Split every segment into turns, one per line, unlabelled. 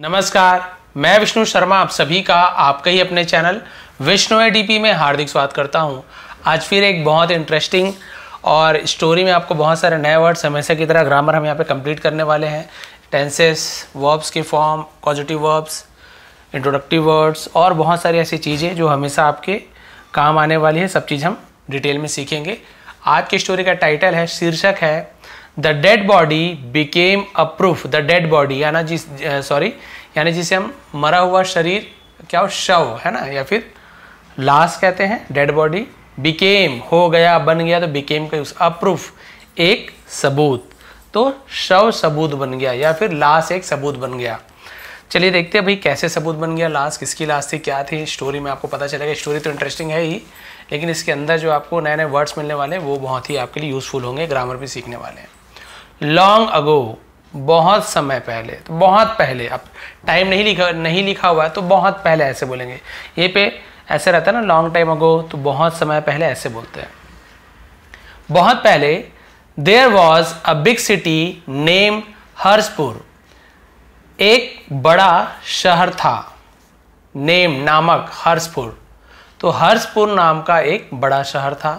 नमस्कार मैं विष्णु शर्मा आप सभी का आपका ही अपने चैनल विष्णु एडीपी में हार्दिक स्वागत करता हूं आज फिर एक बहुत इंटरेस्टिंग और स्टोरी में आपको बहुत सारे नए वर्ड्स हमेशा की तरह ग्रामर हम यहाँ पे कंप्लीट करने वाले हैं टेंसेस वर्ब्स के form positive verbs introductive words और बहुत सारी ऐसी चीज़ें जो हमेशा आपके काम आने वाली है सब चीज़ हम डिटेल में सीखेंगे आज की स्टोरी का टाइटल है शीर्षक है the dead body became a proof the dead body या ना जिस सॉरी यानी जिसे हम मरा हुआ शरीर क्या हो शव है ना या फिर लाश कहते हैं डेड बॉडी बिकेम हो गया बन गया तो बिकेम का यूज अप्रूफ एक सबूत तो शव सबूत बन गया या फिर लाश एक सबूत बन गया चलिए देखते हैं भाई कैसे सबूत बन गया लाश किसकी लाश थी क्या थी स्टोरी में आपको पता चलेगा स्टोरी तो इंटरेस्टिंग है ही लेकिन इसके अंदर जो आपको नए नए वर्ड्स मिलने वाले हैं वो बहुत ही आपके लिए यूज़फुल होंगे ग्रामर भी सीखने वाले हैं लॉन्ग अगो बहुत समय पहले तो बहुत पहले अब टाइम नहीं लिखा नहीं लिखा हुआ है तो बहुत पहले ऐसे बोलेंगे ये पे ऐसे रहता है ना लॉन्ग टाइम अगो तो बहुत समय पहले ऐसे बोलते हैं बहुत पहले there was a big city name Harshpur एक बड़ा शहर था नेम नामक हर्षपुर तो हर्षपुर नाम का एक बड़ा शहर था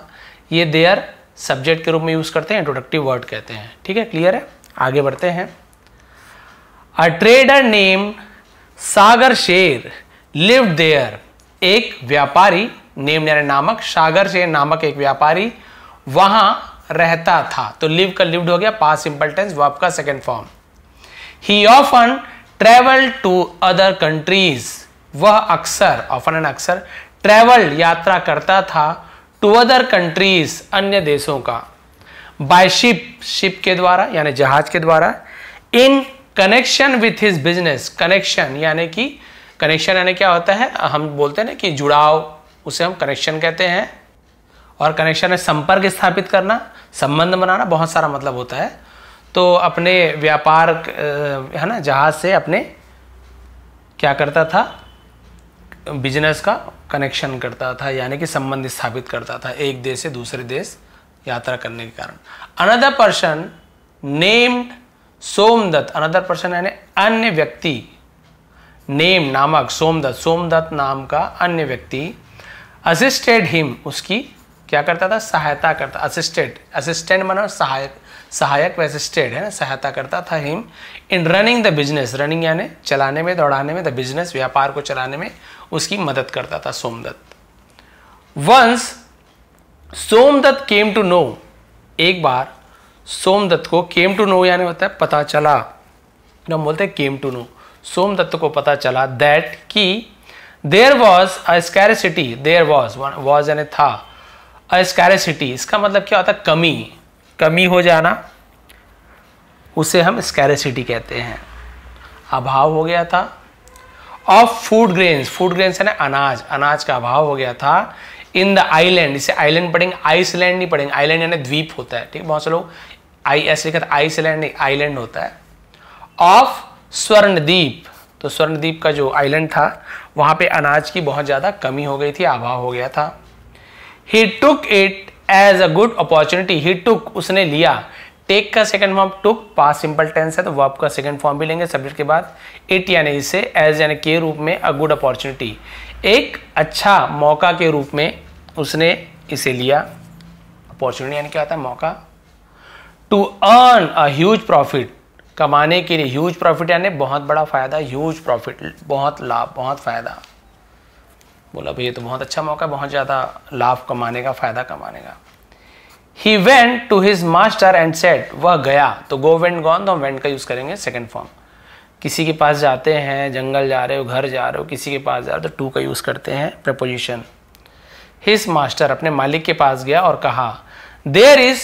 ये देयर सब्जेक्ट के रूप में यूज़ करते हैं इंट्रोडक्टिव वर्ड कहते हैं ठीक है क्लियर है आगे बढ़ते हैं अ ट्रेडर नेम सागर शेर लिव देयर एक व्यापारी नेम नामक सागर शेर नामक एक व्यापारी वहां रहता था तो लिव का लिव्ड हो गया पास सिंपल टेंस वर्ब का सेकेंड फॉर्म ही often travel to other countries वह अक्सर ऑफन एंड अक्सर ट्रेवल यात्रा करता था टू अदर कंट्रीज अन्य देशों का बाय शिप शिप के द्वारा यानी जहाज के द्वारा in connection with his business connection यानी कि कनेक्शन यानी क्या होता है हम बोलते हैं ना कि जुड़ाव उसे हम कनेक्शन कहते हैं और कनेक्शन में संपर्क स्थापित करना संबंध बनाना बहुत सारा मतलब होता है तो अपने व्यापार है ना जहाज से अपने क्या करता था बिजनेस का कनेक्शन करता था यानी कि संबंध स्थापित करता था एक देश से दूसरे देश यात्रा करने के कारण another person named Somdatt another person यानी अन्य व्यक्ति नेम नामक सोमदत्त सोमदत्त नाम का अन्य व्यक्ति असिस्टेड हिम उसकी क्या करता था सहायता करता असिस्टेड असिस्टेंट मना सहायक सहायक वैसिस्टेड है ना सहायता करता था him in running the business running यानी चलाने में दौड़ाने में द बिजनेस व्यापार को चलाने में उसकी मदद करता था Somdatt once Somdatt came to know एक बार सोमदत्त को केम टू नो यानी होता है पता चला हम बोलते हैं केम टू नो सोमदत्त को पता चला दैट कि there was a scarcity there was was यानी था अ स्कैरसिटी इसका मतलब क्या होता है कमी कमी हो जाना उसे हम स्कैरेसिटी कहते हैं अभाव हो गया था of food grains food grains ना अनाज अनाज का अभाव हो गया था इन द आईलैंड इसे आईलैंड पढ़ेंगे आइसलैंड नहीं पढ़ेंगे आईलैंड यानी द्वीप होता है ठीक है बहुत से लोग आई ऐसे लिखा था आइसलैंड नहीं आईलैंड होता है ऑफ स्वर्णद्वीप तो स्वर्णद्वीप का जो आइलैंड था वहां पे अनाज की बहुत ज़्यादा कमी हो गई थी अभाव हो गया था he took it as a good opportunity he took उसने लिया टेक का second form took past simple tense है तो वर्ब का सेकंड फॉर्म भी लेंगे सब्जेक्ट के बाद इट यानी इसे एज यानी के रूप में अ गुड अपॉर्चुनिटी एक अच्छा मौका के रूप में उसने इसे लिया अपॉर्चुनिटी यानी क्या होता है मौका to earn a huge profit कमाने के लिए ह्यूज प्रॉफिट यानी बहुत बड़ा फ़ायदा ह्यूज प्रॉफिट बहुत लाभ बहुत फ़ायदा बोला भाई तो बहुत अच्छा मौका बहुत ज़्यादा लाभ कमाने का फ़ायदा कमाने का he went to his master and set वह गया तो गो वेंट गॉन तो हम वेंट का यूज़ करेंगे सेकेंड फॉर्म किसी के पास जाते हैं जंगल जा रहे हो घर जा रहे हो किसी के पास जा रहे हो तो टू का यूज़ करते हैं प्रपोजिशन हिज मास्टर अपने मालिक के पास गया और कहा देर इज़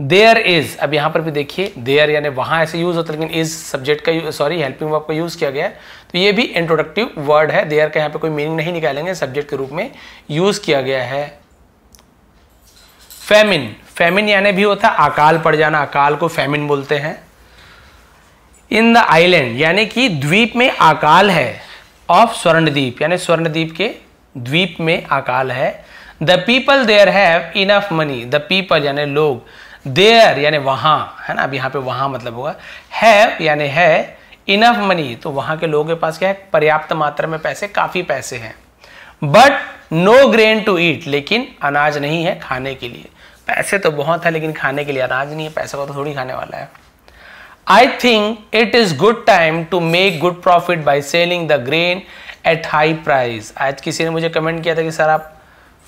देयर इज अब यहां पर भी देखिए देयर यानी वहां ऐसे यूज होता है लेकिन इज सब्जेक्ट का सॉरी हेल्पिंग वर्ब का यूज किया गया तो ये भी इंट्रोडक्टिव वर्ड है देयर का यहां पे कोई मीनिंग नहीं निकालेंगे सब्जेक्ट के रूप में यूज किया गया है फेमिन फेमिन यानी भी होता है अकाल पड़ जाना अकाल को फेमिन बोलते हैं इन द आईलैंड यानी कि द्वीप में अकाल है ऑफ स्वर्णद्वीप यानी स्वर्णद्वीप के द्वीप में अकाल है the people there have enough money the people यानी लोग देयर यानी वहाँ है ना अब यहाँ पे वहाँ मतलब होगा हैव यानी है इनफ मनी तो वहाँ के लोगों के पास क्या है पर्याप्त मात्रा में पैसे काफ़ी पैसे हैं but no grain to eat लेकिन अनाज नहीं है खाने के लिए पैसे तो बहुत है लेकिन खाने के लिए अनाज नहीं है पैसा को तो थोड़ी खाने वाला है I think it is good time to make good profit by selling the grain at high price आज किसी ने मुझे कमेंट किया था कि सर आप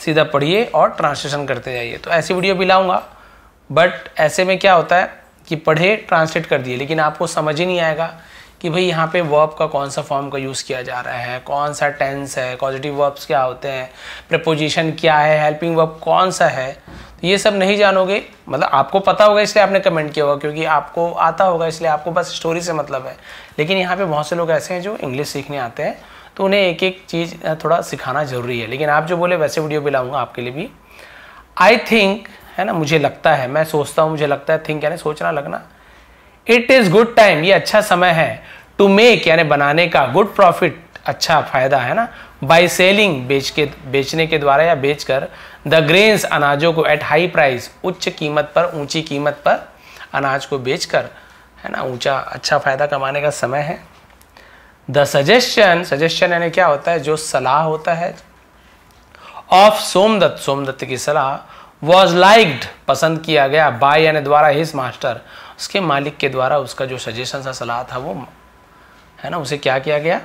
सीधा पढ़िए और ट्रांसलेशन करते जाइए तो ऐसी वीडियो भी लाऊंगा बट ऐसे में क्या होता है कि पढ़े ट्रांसलेट कर दिए लेकिन आपको समझ ही नहीं आएगा कि भाई यहाँ पे वर्ब का कौन सा फॉर्म का यूज़ किया जा रहा है कौन सा टेंस है पॉजिटिव वर्ब्स क्या होते हैं प्रपोजिशन क्या है हेल्पिंग वर्ब कौन सा है तो ये सब नहीं जानोगे मतलब आपको पता होगा इसलिए आपने कमेंट किया होगा क्योंकि आपको आता होगा इसलिए आपको बस स्टोरी से मतलब है लेकिन यहाँ पे बहुत से लोग ऐसे हैं जो इंग्लिश सीखने आते हैं तो उन्हें एक एक चीज़ थोड़ा सिखाना ज़रूरी है लेकिन आप जो बोले वैसे वीडियो भी लाऊंगा आपके लिए भी आई थिंक है ना मुझे लगता है मैं सोचता हूं मुझे लगता है थिंक यानी सोचना लगना इट इज़ गुड टाइम ये अच्छा समय है टू मेक यानी बनाने का गुड प्रॉफिट अच्छा फायदा है ना बाई सेलिंग बेच के बेचने के द्वारा या बेचकर द ग्रेन्स अनाजों को एट हाई प्राइस उच्च कीमत पर ऊंची कीमत पर अनाज को बेचकर है ना ऊंचा अच्छा फायदा कमाने का समय है द सजेशन सजेशन यानी क्या होता है जो सलाह होता है ऑफ सोमदत्त सोमदत्त की सलाह वॉज लाइक्ड पसंद किया गया बाय यानी द्वारा हिज मास्टर उसके मालिक के द्वारा उसका जो सजेशन था सलाह था वो है ना उसे क्या किया गया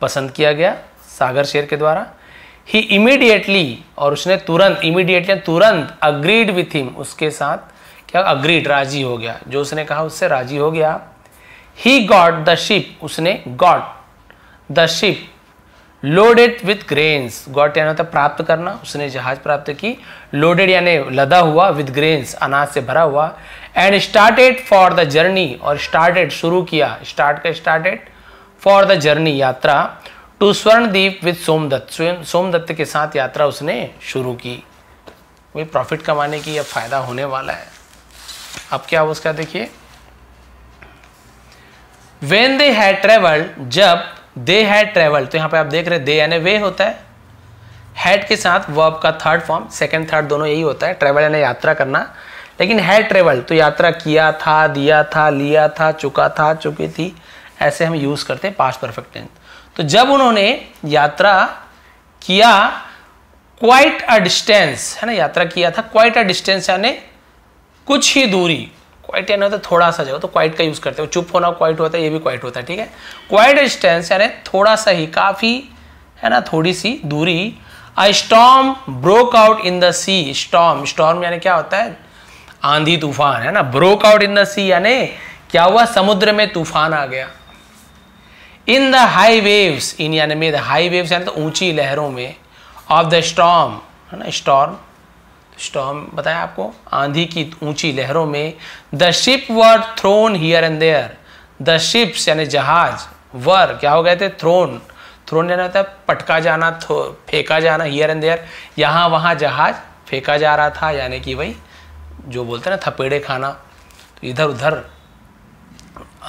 पसंद किया गया सागर शेर के द्वारा ही इमीडिएटली और उसने तुरंत इमीडिएटली तुरंत अग्रीड विथ हिम उसके साथ क्या अग्रीड राजी हो गया जो उसने कहा उससे राजी हो गया ही गॉड द शिप उसने got the ship loaded with grains got यानी होता तो प्राप्त करना उसने जहाज प्राप्त की लोडेड यानी लदा हुआ विथ ग्रेन्स अनाज से भरा हुआ and started for the journey और स्टार्टेड शुरू किया स्टार्ट का स्टार्टेड फॉर द जर्नी यात्रा टू स्वर्णदीप विथ सोमदत्त सोमदत्त के साथ यात्रा उसने शुरू की वही प्रॉफिट कमाने की या फायदा होने वाला है अब क्या उसका देखिए वेन दे हैड ट्रेवल्ड जब दे हैड ट्रेवल्ड तो यहाँ पे आप देख रहे हैं दे यानी वे होता है हैड के साथ वर्ब का थर्ड फॉर्म सेकेंड थर्ड दोनों यही होता है ट्रेवल यानी यात्रा करना लेकिन हैड ट्रेवल तो यात्रा किया था दिया था लिया था चुका था चुकी थी ऐसे हम यूज़ करते हैं पास्ट परफेक्ट टेंस तो जब उन्होंने यात्रा किया क्वाइट अ डिस्टेंस है ना यात्रा किया था क्वाइट अ डिस्टेंस यानी कुछ ही दूरी क्वाइट यानी होता है थोड़ा सा जगह तो क्वाइट का यूज़ करते हो चुप होना क्वाइट होता है ये भी क्वाइट होता है ठीक है क्वाइट डिस्टेंस यानी थोड़ा सा ही काफ़ी है ना थोड़ी सी दूरी a storm broke out in the sea storm storm यानी क्या होता है आंधी तूफान है ना broke out in the sea यानी क्या हुआ समुद्र में तूफान आ गया in the high waves in यानी में द हाई वेव्स यानी तो ऊंची लहरों में ऑफ द स्टॉम है ना स्टॉर्म स्टॉम बताया आपको आंधी की ऊंची लहरों में the ship were thrown here and there the ships यानी जहाज वर क्या हो गए थे थ्रोन थ्रोन यानी होता है पटका जाना फेंका जाना हियर एंड देयर यहाँ वहाँ जहाज फेंका जा रहा था यानी कि वही जो बोलते हैं ना थपेड़े खाना तो इधर उधर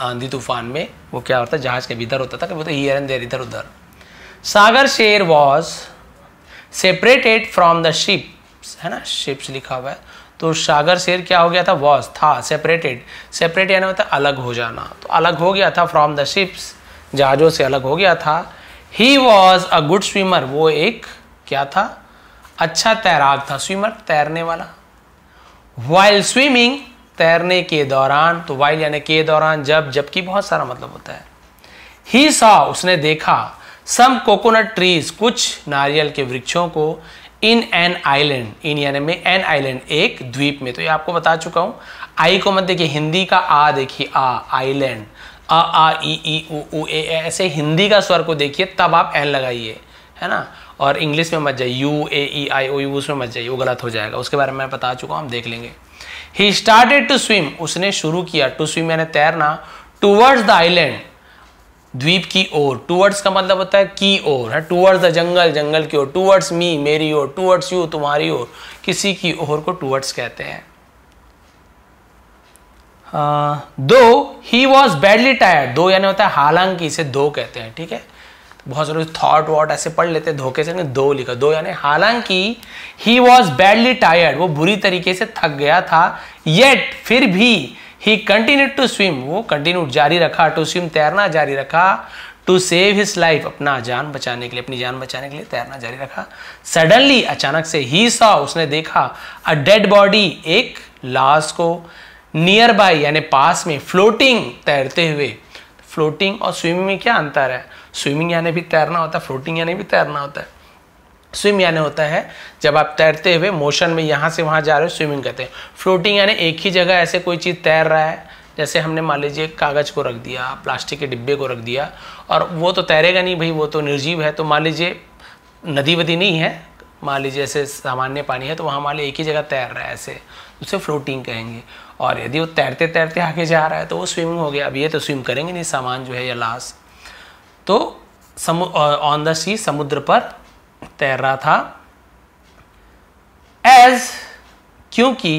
आंधी तूफान में वो क्या होता है जहाज के इधर होता था कभी हियर एंड देयर इधर उधर Sagar Sher was separated from the ship ships है ना शिप्स लिखा हुआ है तो सागर शेर क्या हो गया था वॉज था सेपरेटेड सेपरेट यानी होता मतलब अलग हो जाना तो अलग हो गया था फ्रॉम द शिप्स जहाज़ों से अलग हो गया था he was a good swimmer वो एक क्या था अच्छा तैराक था स्विमर तैरने वाला वाइल स्विमिंग तैरने के दौरान तो वाइल यानी के दौरान जब जबकि बहुत सारा मतलब होता है ही सा उसने देखा सम कोकोनट ट्रीज कुछ नारियल के वृक्षों को इन एन आइलैंड इन यानी में एन आइलैंड एक द्वीप में तो ये आपको बता चुका हूँ आई को मत देखिए हिंदी का आ देखिए आ आइलैंड अ आ ई ई उ ए ऐसे हिंदी का स्वर को देखिए तब आप एन लगाइए है ना और इंग्लिश में मत जाइए U A E I O you उसमें मत जाइए वो गलत हो जाएगा उसके बारे में मैं बता चुका हूँ हम देख लेंगे ही स्टार्टेड टू स्विम उसने शुरू किया टू स्विम यानी तैरना टूवर्ड्स द आइलैंड द्वीप की ओर टूवर्ड्स का मतलब होता है की ओर है टूवर्ड्स द जंगल जंगल की ओर टूवर्ड्स मी मेरी ओर टूवर्ड्स यू तुम्हारी ओर किसी की ओर को टूवर्ड्स कहते हैं दो ही वॉज बैडली टायर्ड दो यानी होता है हालांकि इसे दो कहते हैं ठीक है बहुत सारे थॉट वॉट ऐसे पढ़ लेते हैं धोखे से दो लिखा दो यानी हालांकि ही वॉज बैडली टायर्ड वो बुरी तरीके से थक गया था येट फिर भी ही कंटिन्यू टू स्विम वो कंटिन्यू जारी रखा टू स्विम तैरना जारी रखा टू सेव हिज लाइफ अपना जान बचाने के लिए अपनी जान बचाने के लिए तैरना जारी रखा सडनली अचानक से ही सा उसने देखा अ डेड बॉडी एक लाश को नियर बाई यानी पास में फ्लोटिंग तैरते हुए फ्लोटिंग और स्विमिंग में क्या अंतर है स्विमिंग यानी भी तैरना होता है फ्लोटिंग यानी भी तैरना होता है स्विम यानी होता है जब आप तैरते हुए मोशन में यहाँ से वहाँ जा रहे हो स्विमिंग कहते हैं फ्लोटिंग यानी एक ही जगह ऐसे कोई चीज़ तैर रहा है जैसे हमने मान लीजिए कागज़ को रख दिया प्लास्टिक के डिब्बे को रख दिया और वो तो तैरेगा नहीं भाई वो तो निर्जीव है तो मान लीजिए नदी वदी नहीं है मान लीजिए ऐसे सामान्य पानी है तो वहाँ मान लीजिए एक ही जगह तैर रहा है ऐसे उसे फ्लोटिंग कहेंगे और यदि वो तैरते तैरते आगे जा रहा है तो वो स्विमिंग हो गया अब ये तो स्विम करेंगे नहीं सामान जो है या लाश तो समु ऑन द सी समुद्र पर तैर रहा था एज क्योंकि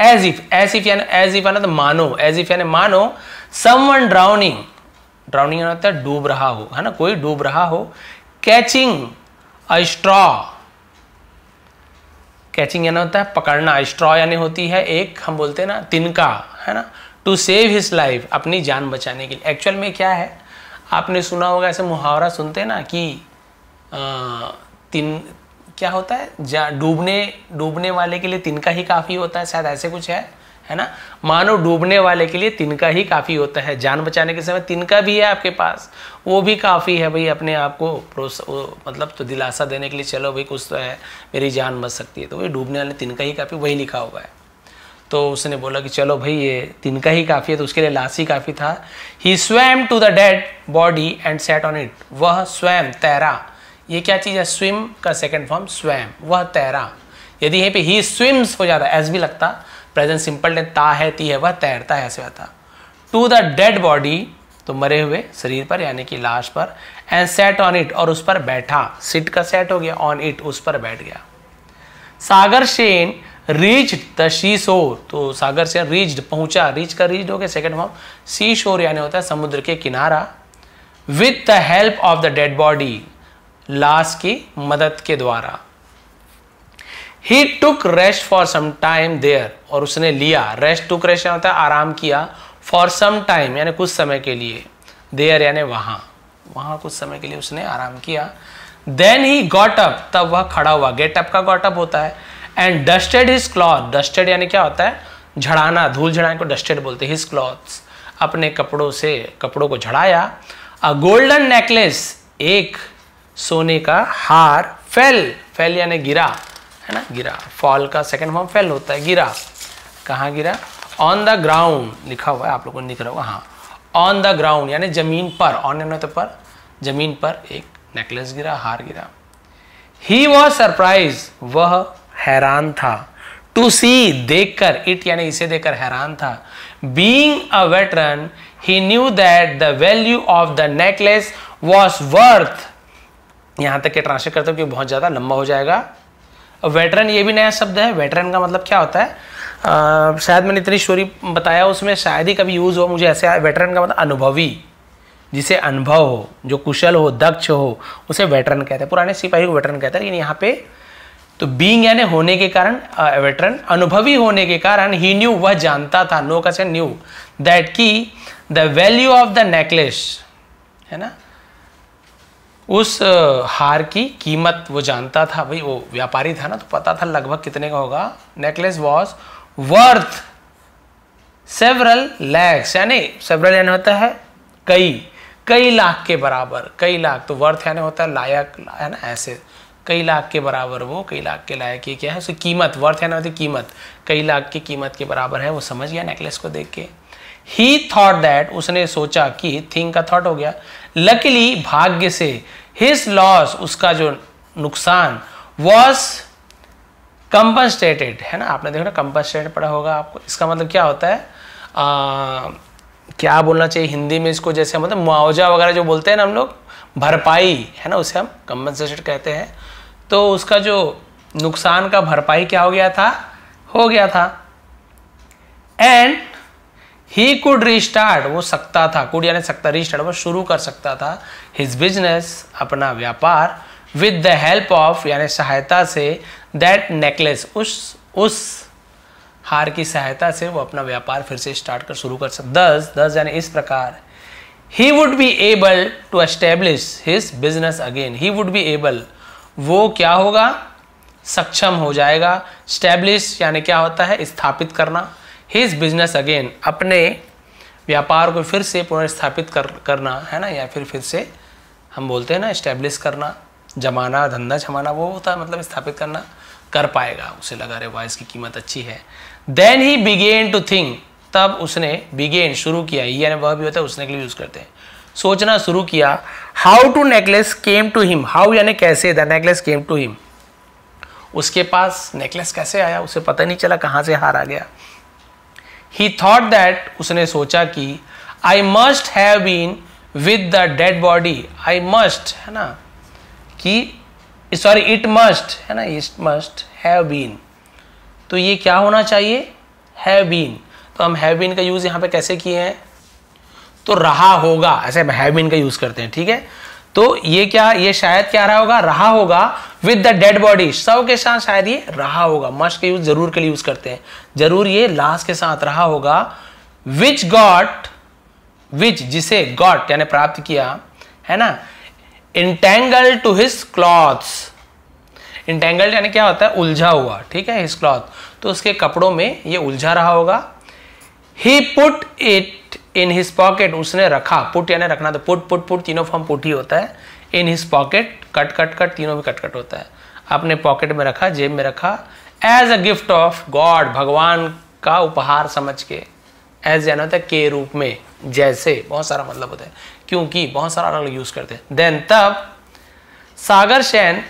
एज इफ एज इफ यानी एज इफ तो यानी मानो एज इफ यानी मानो समवन ड्राउनिंग ड्राउनिंग होता है डूब रहा हो है ना कोई डूब रहा हो कैचिंग अ स्ट्रॉ कैचिंग यानी होता है पकड़ना स्ट्रॉ यानी होती है एक हम बोलते हैं ना तिनका है ना टू सेव हिज लाइफ अपनी जान बचाने के लिए एक्चुअल में क्या है आपने सुना होगा ऐसे मुहावरा सुनते ना कि तीन क्या होता है जा डूबने डूबने वाले के लिए तिनका ही काफ़ी होता है शायद ऐसे कुछ है है ना मानो डूबने वाले के लिए तिनका ही काफ़ी होता है जान बचाने के समय तिनका भी है आपके पास वो भी काफ़ी है भाई अपने आप को मतलब तो दिलासा देने के लिए चलो भाई कुछ तो है मेरी जान बच सकती है तो वही डूबने वाले तिनका ही काफ़ी वही लिखा हुआ है तो उसने बोला कि चलो भाई ये तिनका ही काफ़ी है तो उसके लिए लाश ही काफ़ी था he swam to the dead body and sat on it वह स्वयं तैरा ये क्या चीज़ है स्विम का सेकेंड फॉर्म स्वयं वह तैरा यदि यहीं पे ही स्विम्स हो जाता एस भी लगता प्रेजेंट सिंपल ने ता है ती है वह तैरता है ऐसे आता टू द डेड बॉडी तो मरे हुए शरीर पर यानी कि लाश पर एंड सेट ऑन इट और उस पर बैठा सिट का सेट हो गया ऑन इट उस पर बैठ गया Sagar Sen reach the sea shore तो सागर सेन रीच्ड पहुंचा रीच का रीच हो गया सेकेंड फॉर्म सी शोर यानी होता है समुद्र के किनारा with the help of the dead body लाश की मदद के द्वारा ही took rest for some time there और उसने लिया रेस्ट टुक रेस्ट होता है आराम किया फॉर सम टाइम यानी कुछ समय के लिए देयर यानी वहाँ वहाँ कुछ समय के लिए उसने आराम किया देन ही गॉट अप तब वह खड़ा हुआ गेट अप का गॉट अप होता है and dusted his cloth dusted यानी क्या होता है झड़ाना धूल झड़ाने को डस्टेड बोलते हैं हिज क्लॉथ्स अपने कपड़ों से कपड़ों को झड़ाया अ गोल्डन नेकलेस एक सोने का हार फेल फेल यानी गिरा है ना गिरा फॉल का सेकेंड फॉर्म फेल होता है गिरा कहाँ गिरा ऑन द ग्राउंड लिखा हुआ है आप लोगों ने दिख रहा होगा हाँ ऑन द ग्राउंड यानी ज़मीन पर ऑन एन तो पर ज़मीन पर एक नेकलेस गिरा हार गिरा ही वॉज सरप्राइज वह हैरान था टू सी देखकर इट यानी इसे देखकर हैरान था being a veteran he knew that the value of the necklace was worth यहाँ तक के ट्रांसलेट करते हो क्योंकि बहुत ज़्यादा लंबा हो जाएगा वेटरन ये भी नया शब्द है वेटरन का मतलब क्या होता है आ, शायद मैंने इतनी स्टोरी बताया उसमें शायद ही कभी यूज़ हो मुझे ऐसे वेटरन का मतलब अनुभवी जिसे अनुभव हो जो कुशल हो दक्ष हो उसे वेटरन कहते हैं पुराने सिपाही को वेटरन कहते हैं लेकिन यहाँ पे तो बींग यानी होने के कारण वेटरन अनुभवी होने के कारण ही न्यू वह जानता था नो का न्यू दैट की the value of the necklace है ना उस हार की कीमत वो जानता था भाई वो व्यापारी था ना तो पता था लगभग कितने का होगा necklace was worth several lakhs यानी सेवरल यानी होता है कई कई लाख के बराबर कई लाख तो वर्थ यानी होता है लायक है ना ऐसे कई लाख के बराबर वो कई लाख के लायक ये क्या है उसकी कीमत वर्थ यानी होती कीमत कई लाख की कीमत के बराबर है वो समझ गया नेकलेस को देख के ही थॉट दैट उसने सोचा कि थिंग का थॉट हो गया लकीली भाग्य से हिज लॉस उसका जो नुकसान वॉज कंपनस्टेटेड है ना आपने देखा ना कंपनस्टेटेड पढ़ा होगा आपको इसका मतलब क्या होता है आ, क्या बोलना चाहिए हिंदी में इसको जैसे मतलब मुआवजा वगैरह जो बोलते हैं ना हम लोग भरपाई है ना उसे हम कंपनसेटेड कहते हैं तो उसका जो नुकसान का भरपाई क्या हो गया था हो गया था एंड ही कुड रिस्टार्ट वो सकता था कुड यानी सकता रिस्टार्ट वो शुरू कर सकता था हिज बिजनेस अपना व्यापार विद द हेल्प ऑफ यानी सहायता से दैट नेकलेस उस उस हार की सहायता से वो अपना व्यापार फिर से स्टार्ट कर शुरू कर सकता दस दस यानी इस प्रकार he would be able to establish his business again he would be able वो क्या होगा सक्षम हो जाएगा स्टैब्लिश यानी क्या होता है स्थापित करना हिज बिजनेस अगेन अपने व्यापार को फिर से पुनर्स्थापित कर करना है ना या फिर फिर से हम बोलते हैं ना इस्टेब्लिश करना जमाना धंधा जमाना वो होता है मतलब स्थापित करना कर पाएगा उसे लगा रहे वाइस की कीमत अच्छी है then he began to think तब उसने बिगेन शुरू किया ये वह भी होता है उसने के लिए यूज़ करते हैं सोचना शुरू किया how to necklace came to him how यानी कैसे the necklace came to him उसके पास नेकलेस कैसे आया उसे पता नहीं चला कहाँ से हार आ गया ही थॉट दैट उसने सोचा कि I must have been with the dead body I must है ना कि सॉरी इट मस्ट है ना इट मस्ट हैव बीन तो ये क्या होना चाहिए हैव बीन तो हम हैव बीन का यूज़ यहां पे कैसे किए हैं तो रहा होगा ऐसे हम हैव बीन का यूज़ करते हैं ठीक है तो ये क्या ये शायद क्या रहा होगा रहा होगा विद द डेड बॉडी सब के साथ शायद ये रहा होगा मस्ट के यूज जरूर के लिए यूज करते हैं जरूर ये लाश के साथ रहा होगा विच गॉट विच जिसे गॉट यानी प्राप्त किया है ना entangle to his clothes entangled यानी क्या होता है उलझा हुआ ठीक है हिस क्लॉथ तो उसके कपड़ों में ये उलझा रहा होगा he put it in his pocket उसने रखा पुट यानी रखना तो पुट पुट पुट तीनों फॉर्म पुट ही होता है in his pocket cut cut cut तीनों में कट कट होता है अपने पॉकेट में रखा जेब में रखा as a gift of God भगवान का उपहार समझ के एज यानी होता है के रूप में जैसे बहुत सारा मतलब होता है क्योंकि बहुत सारा अलग यूज करते हैं देन तब Sagar Sen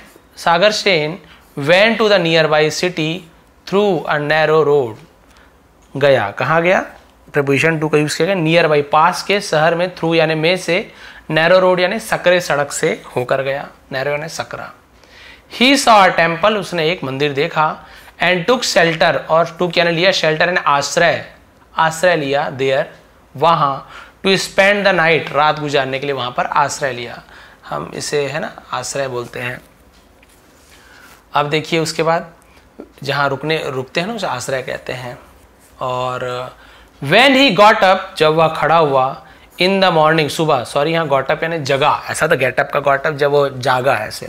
Sagar Sen went to the nearby city through a narrow road गया कहाँ गया प्रपोजिशन टू का यूज़ किया गया नियर बाई पास के शहर में थ्रू यानी में से नैरो रोड यानी सकरे सड़क से होकर गया नैरो यानी सकरा ही सॉ टेम्पल उसने एक मंदिर देखा एंड टुक शेल्टर और टुक यानी लिया शेल्टर यानी आश्रय आश्रय लिया देयर वहाँ टू स्पेंड द नाइट रात गुजारने के लिए वहाँ पर आश्रय लिया हम इसे है ना आश्रय बोलते हैं अब देखिए उसके बाद जहाँ रुकने रुकते हैं ना उसे आश्रय कहते हैं और वेन ही गॉट जब वह खड़ा हुआ इन द मॉर्निंग सुबह सॉरी यहाँ गॉटअप यानी जगा ऐसा तो गेटअप का गॉटअप जब वो जागा ऐसे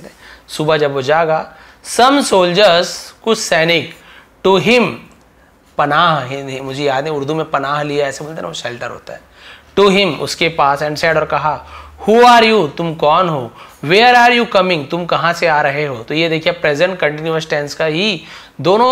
सुबह जब वो जागा सम सोल्जर्स कुछ सैनिक टू हिम पनाह मुझे याद है उर्दू में पनाह लिया ऐसे बोलते ना वो शेल्टर होता है टू हिम उसके पास एंड सैड और कहा हु आर यू तुम कौन हो वेयर आर यू कमिंग तुम कहाँ से आ रहे हो तो ये देखिए प्रेजेंट कंटिन्यूस टेंस का ही दोनों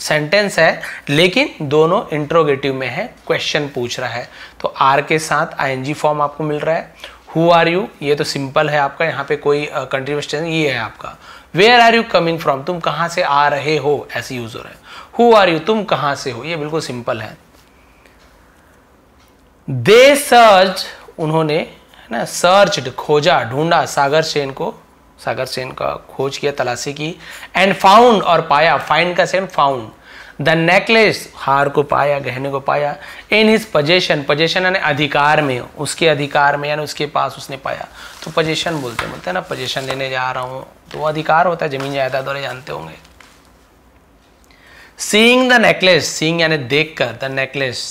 सेंटेंस है लेकिन दोनों इंट्रोगेटिव में है क्वेश्चन पूछ रहा है तो आर के साथ आईएनजी फॉर्म आपको मिल रहा है हु आर यू ये तो सिंपल है आपका यहाँ पे कोई कंट्री uh, ये है आपका where are you coming from तुम कहाँ से आ रहे हो ऐसे यूज हो रहा है हु आर यू तुम कहाँ से हो ये बिल्कुल सिंपल है दे सर्च उन्होंने है ना सर्च खोजा ढूंढा सागर सेन को सागर सेन का खोज किया तलाशी की एंड फाउंड और पाया फाइंड का सेम फाउंड द नेकलेस हार को पाया गहने को पाया इन हिज पजेशन पजेशन यानी अधिकार में उसके अधिकार में यानी उसके पास उसने पाया तो पजेशन बोलते बोलते हैं ना पजेशन लेने जा रहा हूँ तो वो अधिकार होता है जमीन जायदाद वाले जानते होंगे सींग द नेकलेस सींग यानी देखकर द नेकलेस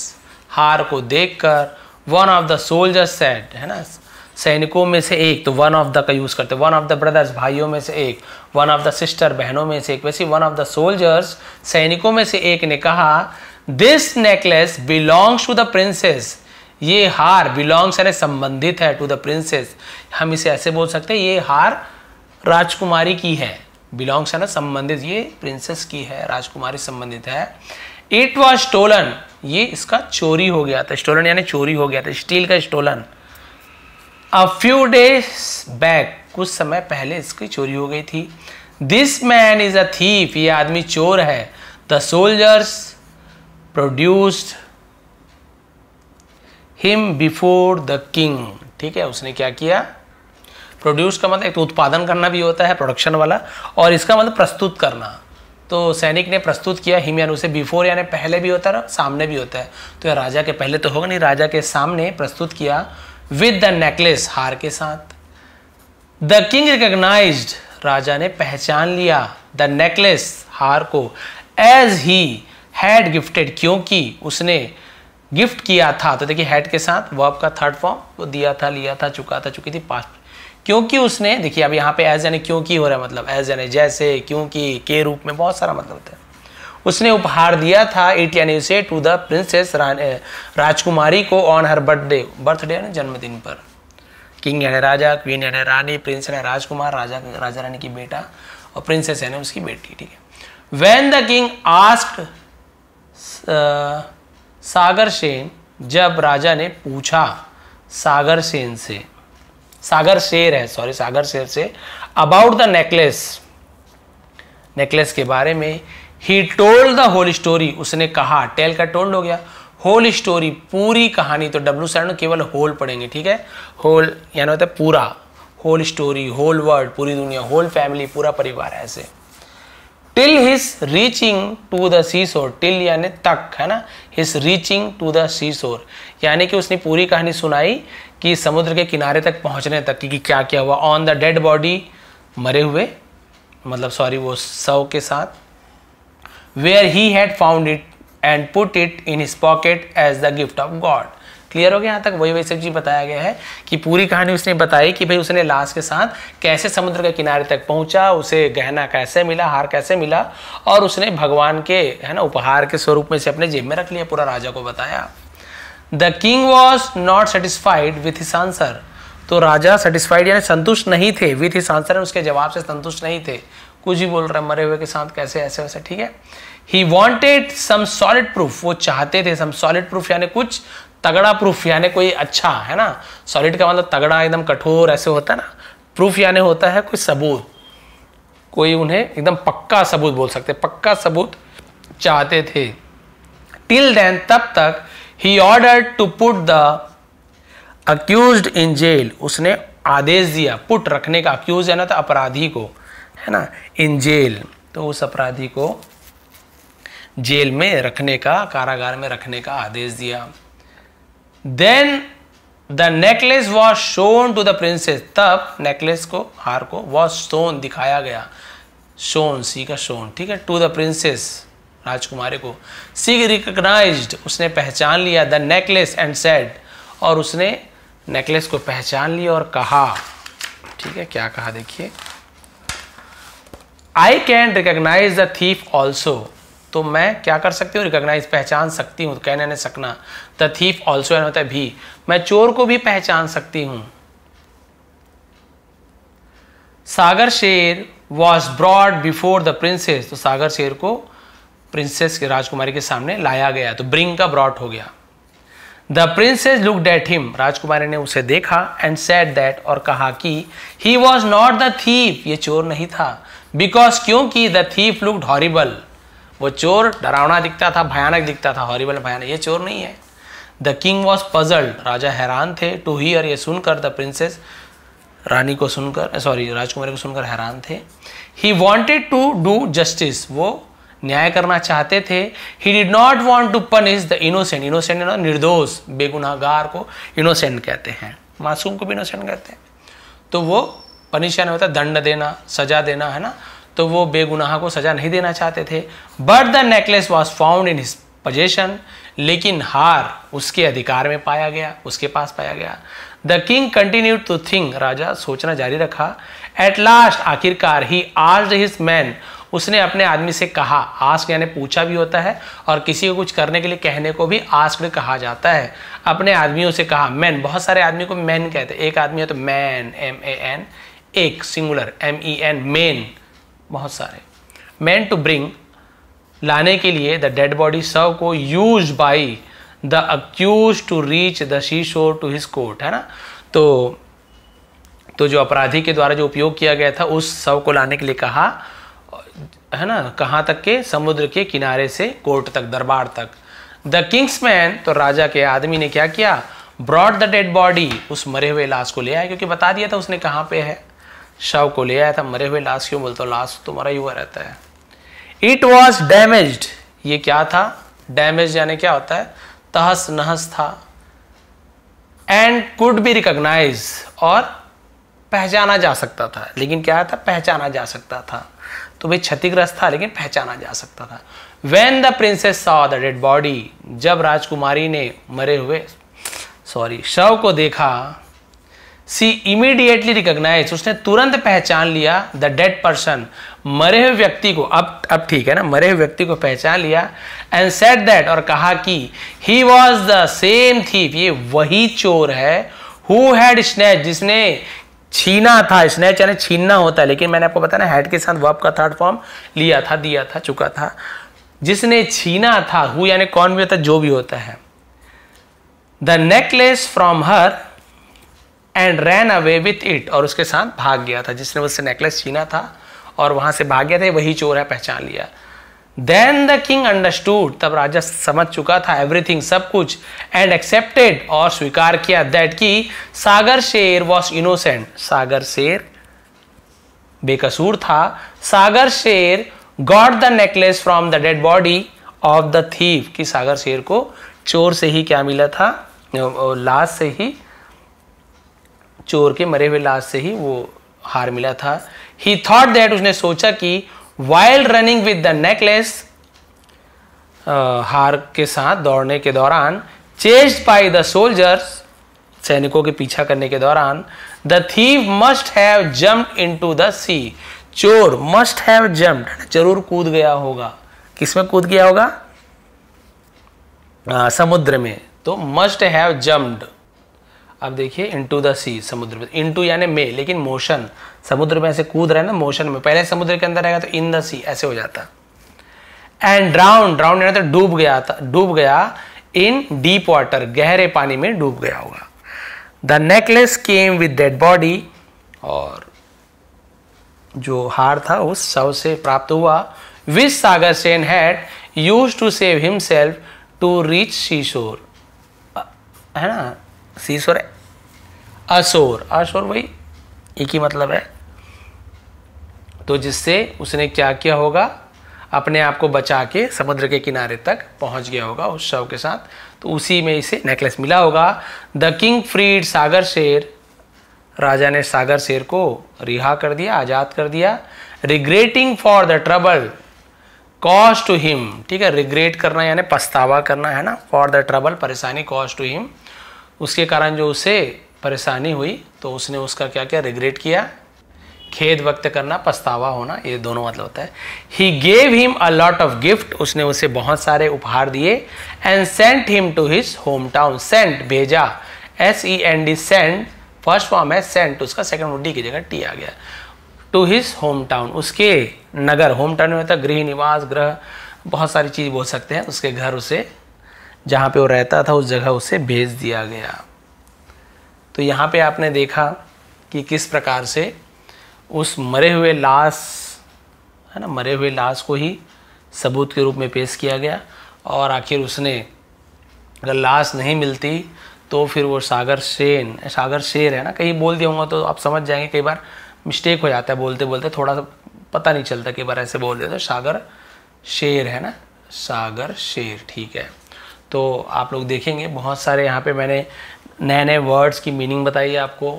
हार को देखकर one of the soldier said है ना सैनिकों में से एक तो वन ऑफ द का यूज़ करते वन ऑफ द ब्रदर्स भाइयों में से एक वन ऑफ द सिस्टर बहनों में से एक वैसे वन ऑफ द सोल्जर्स सैनिकों में से एक ने कहा this necklace belongs to the princess ये हार बिलोंग्स यानी संबंधित है टू द प्रिंसेस हम इसे ऐसे बोल सकते हैं ये हार राजकुमारी की है बिलोंग्स है ना संबंधित ये प्रिंसेस की है राजकुमारी संबंधित है इट वॉज स्टोलन ये इसका चोरी हो गया था स्टोलन यानी चोरी हो गया था स्टील का stolen a few days back कुछ समय पहले इसकी चोरी हो गई थी this man is a thief ये आदमी चोर है the soldiers produced him before the king ठीक है उसने क्या किया प्रोड्यूस का मतलब एक तो उत्पादन करना भी होता है प्रोडक्शन वाला और इसका मतलब प्रस्तुत करना तो सैनिक ने प्रस्तुत किया हिम यानी उसे बिफोर यानी पहले भी होता है सामने भी होता है तो राजा के पहले तो होगा नहीं राजा के सामने प्रस्तुत किया विद द नेकलेस हार के साथ द किंग रिकग्नाइज राजा ने पहचान लिया द नेकलेस हार को एज ही हैड गिफ्टेड क्योंकि उसने गिफ्ट किया था तो देखिए हैड के साथ वर्ब का थर्ड फॉर्म वो दिया था लिया था चुका था चुकी थी पास्ट क्योंकि उसने देखिए अब यहाँ पे एज यानी क्योंकि हो रहा है मतलब एज यानी जैसे क्योंकि के रूप में बहुत सारा मतलब था उसने उपहार दिया था इट से टू द प्रिंसेस राजकुमारी को ऑन हर बर्थडे बर्थडे ना जन्मदिन पर किंग यानी राजा क्वीन यानी रानी प्रिंस यानी राजकुमार राजा राजा रानी की बेटा और प्रिंसेस ना उसकी बेटी ठीक है when the king ask Sagar Sen जब राजा ने पूछा सागर सेन से सागर शेर है सॉरी सागर शेर say about the necklace necklace के बारे में he told the whole story उसने कहा टेल का टोल्ड हो गया होल स्टोरी पूरी कहानी तो डब्ल्यू सरण केवल होल पढ़ेंगे ठीक है होल यानी होता है पूरा होल स्टोरी होल वर्ल्ड पूरी दुनिया होल फैमिली पूरा परिवार ऐसे till his reaching to the sea shore till यानी तक है ना his reaching to the sea shore यानी कि उसने पूरी कहानी सुनाई कि समुद्र के किनारे तक पहुंचने तक कि क्या क्या हुआ ऑन द डेड बॉडी मरे हुए मतलब सॉरी वो सौ के साथ where he had found it and put it in his pocket as the gift of God. Clear हो गया यहाँ तक वही वैसे जी बताया गया है कि पूरी कहानी उसने बताई कि भाई उसने लाश के साथ कैसे समुद्र के किनारे तक पहुँचा उसे गहना कैसे मिला हार कैसे मिला और उसने भगवान के है ना उपहार के स्वरूप में से अपने जेब में रख लिया पूरा राजा को बताया the king was not satisfied with his answer तो राजा सेटिस्फाइड यानी संतुष्ट नहीं थे विथ हिस आंसर उसके जवाब से संतुष्ट नहीं थे कुछ ही बोल रहा है मरे हुए के साथ कैसे ऐसे वैसे ठीक है he wanted some solid proof वो चाहते थे सम सॉलिड प्रूफ यानी कुछ तगड़ा प्रूफ यानी कोई अच्छा है ना सॉलिड का मतलब तगड़ा एकदम कठोर ऐसे होता है ना प्रूफ यानी होता है कोई सबूत कोई उन्हें एकदम पक्का सबूत बोल सकते पक्का सबूत चाहते थे टिल देन तब तक he order to put the accuse in jail उसने आदेश दिया पुट रखने का अक्यूज है ना तो अपराधी को है ना इन जेल तो उस अपराधी को जेल में रखने का कारागार में रखने का आदेश दिया then the necklace was shown to the princess तब नेकलेस को हार को वॉज सोन दिखाया गया शोन सी का शोन ठीक है टू द प्रिंसेस राजकुमारी को सी रिकग्नाइज उसने पहचान लिया द नेकलेस एंड सेड और उसने नेकलेस को पहचान लिया और कहा ठीक है क्या कहा देखिए I can recognise the thief also तो मैं क्या कर सकती हूँ रिकोगनाइज पहचान सकती हूँ तो कहने एन सकना द थीफ ऑल्सो एन होता है मतलब भी मैं चोर को भी पहचान सकती हूँ Sagar Sher was brought before the princess तो सागर शेर को प्रिंसेस के राजकुमारी के सामने लाया गया तो ब्रिंग का ब्रॉड हो गया the princess looked at him राजकुमारी ने उसे देखा एंड सेट दैट और कहा कि he was not the thief ये चोर नहीं था बिकॉज क्योंकि द थीफ लुकड हॉरिबल वो चोर डरावना दिखता था भयानक दिखता था हॉरिबल भयानक ये चोर नहीं है द किंग वॉज पजल्ड राजा हैरान थे टू हीयर ये सुनकर द प्रिंसेस रानी को सुनकर सॉरी राजकुमारी को सुनकर हैरान थे he wanted to do justice वो न्याय करना चाहते थे he did not want to punish the innocent innocent निर्दोष बेगुनाहगार को इनोसेंट कहते हैं मासूम को भी इनोसेंट कहते हैं तो वो पनिशन होता है दंड देना सजा देना है ना तो वो बेगुनाह को सजा नहीं देना चाहते थे but the necklace was found in his possession लेकिन हार उसके अधिकार में पाया गया उसके पास पाया गया the king continue to think राजा सोचना जारी रखा एट लास्ट आखिरकार ही आज हिस मैन उसने अपने आदमी से कहा आस्क यानी पूछा भी होता है और किसी को कुछ करने के लिए कहने को भी आस्क कहा जाता है अपने आदमियों से कहा मैन बहुत सारे आदमी को मैन कहते हैं एक आदमी है तो मैन एम ए एन एक singular M E N men बहुत सारे मेन टू ब्रिंग लाने के लिए द डेड बॉडी सव को use by the accuse to reach the sea shore to his court है ना तो तो जो अपराधी के द्वारा जो उपयोग किया गया था उस सव को लाने के लिए कहा है ना कहाँ तक के समुद्र के किनारे से कोर्ट तक दरबार तक द किंग्स मैन तो राजा के आदमी ने क्या किया ब्रॉड द डेड बॉडी उस मरे हुए लाश को ले आया क्योंकि बता दिया था उसने कहाँ पे है शव को ले आया था मरे हुए लाश क्यों बोलता लाश तो तुम्हारा हुआ रहता है इट वॉज डैमेज ये क्या था डैमेज यानी क्या होता है तहस नहस था एंड कुड बी रिकोगनाइज और पहचाना जा सकता था लेकिन क्या था पहचाना जा सकता था तो भाई क्षतिग्रस्त था लेकिन पहचाना जा सकता था when the princess saw the dead body जब राजकुमारी ने मरे हुए सॉरी शव को देखा सी इमीडिएटली रिकग्नाइज उसने तुरंत पहचान लिया द डेड पर्सन मरे हुए व्यक्ति को अब अब ठीक है ना मरे हुए व्यक्ति को पहचान लिया एंड सेट दैट और कहा कि he was the same thief ये वही चोर है हु हैड स्नैच जिसने छीना था स्नैच यानी छीनना होता है लेकिन मैंने आपको बताया ना हेड के साथ वर्ब का थर्ड फॉर्म लिया था दिया था चुका था जिसने छीना था हु यानी कौन भी होता है जो भी होता है the necklace from her and ran away with it और उसके साथ भाग गया था जिसने उससे नेकलेस छीना था और वहां से भाग गया था वही चोर है पहचान लिया देन द किंग अंडरस्टूड तब राजा समझ चुका था एवरीथिंग सब कुछ एंड एक्सेप्टेड और स्वीकार किया दैट की सागर शेर वॉज इनोसेंट सागर शेर बेकसूर था Sagar Sher got the necklace from the dead body of the thief कि सागर शेर को चोर से ही क्या मिला था लाश से ही चोर के मरे हुए लाश से ही वो हार मिला था ही थॉट दैट उसने सोचा कि while running with the necklace हार के साथ दौड़ने के दौरान चेस्ड बाई द सोल्जर्स सैनिकों के पीछा करने के दौरान the thief must have jump into the sea चोर मस्ट हैव जम्प जरूर कूद गया होगा किसमें कूद गया होगा आ, समुद्र में तो मस्ट हैव जम्प्ड अब देखिए इनटू द सी समुद्र में इनटू यानी में लेकिन मोशन समुद्र में ऐसे कूद रहा है ना मोशन में पहले समुद्र के अंदर रहेगा तो इन द सी ऐसे हो जाता एंड ड्राउन ड्राउन यानी तो डूब गया था डूब गया इन डीप वाटर गहरे पानी में डूब गया होगा the necklace came with dead body और जो हार था उस शव से प्राप्त हुआ which Sagar Sen had use to save himself to reach seashore है ना सीस और असोर असोर वही एक ही मतलब है तो जिससे उसने क्या किया होगा अपने आप को बचा के समुद्र के किनारे तक पहुंच गया होगा उस शव के साथ तो उसी में इसे नेकलेस मिला होगा द किंग फ्रीड सागर शेर राजा ने सागर शेर को रिहा कर दिया आज़ाद कर दिया regretting for the trouble cause to him ठीक है रिग्रेट करना यानी पछतावा करना है ना फॉर द ट्रबल परेशानी कॉज टू हिम उसके कारण जो उसे परेशानी हुई तो उसने उसका क्या क्या रिग्रेट किया खेद व्यक्त करना पछतावा होना ये दोनों मतलब होता है he gave him a lot of gift उसने उसे बहुत सारे उपहार दिए and sent him to his home town sent भेजा S E N D send first form है सेंट उसका सेकंड डी की जगह टी आ गया टू हिज होम टाउन उसके नगर होम टाउन में होता गृह निवास गृह बहुत सारी चीज़ बोल सकते हैं उसके घर उसे जहाँ पे वो रहता था उस जगह उसे भेज दिया गया तो यहाँ पे आपने देखा कि किस प्रकार से उस मरे हुए लाश है ना मरे हुए लाश को ही सबूत के रूप में पेश किया गया और आखिर उसने अगर लाश नहीं मिलती तो फिर वो सागर शेन सागर शेर है ना कहीं बोल दिया होगा तो आप समझ जाएंगे कई बार मिस्टेक हो जाता है बोलते बोलते थोड़ा सा पता नहीं चलता कई बार ऐसे बोल देते तो सागर शेर है ना सागर शेर ठीक है तो आप लोग देखेंगे बहुत सारे यहाँ पे मैंने नए नए वर्ड्स की मीनिंग बताई आपको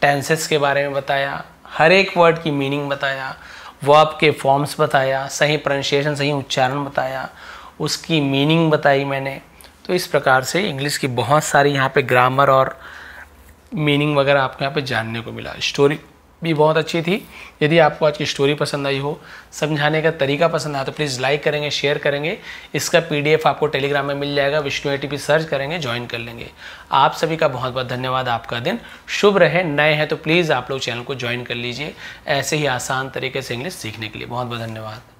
टेंसेस के बारे में बताया हर एक वर्ड की मीनिंग बताया वर्ब के फॉर्म्स बताया सही प्रोनशिएशन सही उच्चारण बताया उसकी मीनिंग बताई मैंने तो इस प्रकार से इंग्लिश की बहुत सारी यहाँ पे ग्रामर और मीनिंग वगैरह आपको यहाँ पे जानने को मिला स्टोरी भी बहुत अच्छी थी यदि आपको आज की स्टोरी पसंद आई हो समझाने का तरीका पसंद आया तो प्लीज़ लाइक करेंगे शेयर करेंगे इसका पीडीएफ आपको टेलीग्राम में मिल जाएगा विष्णु ए सर्च करेंगे ज्वाइन कर लेंगे आप सभी का बहुत बहुत धन्यवाद आपका दिन शुभ रहे नए हैं तो प्लीज़ आप लोग चैनल को ज्वाइन कर लीजिए ऐसे ही आसान तरीके से इंग्लिश सीखने के लिए बहुत बहुत धन्यवाद